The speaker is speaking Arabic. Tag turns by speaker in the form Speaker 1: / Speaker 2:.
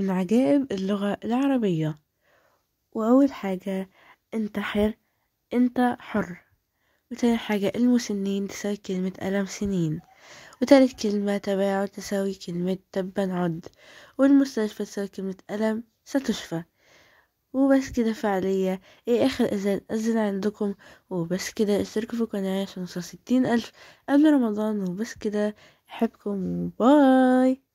Speaker 1: من عجائب اللغة العربية وأول حاجة انتحر انت حر وتاني حاجة المسنين تساوي كلمة ألم سنين وتالت كلمة تباعد تساوي كلمة تبا عد والمستشفى تساوي كلمة ألم ستشفى وبس كده فعليا ايه اخر اذان اذن عندكم وبس كده اشتركوا في القناة عشان نوصل ستين الف قبل رمضان وبس كده احبكم باي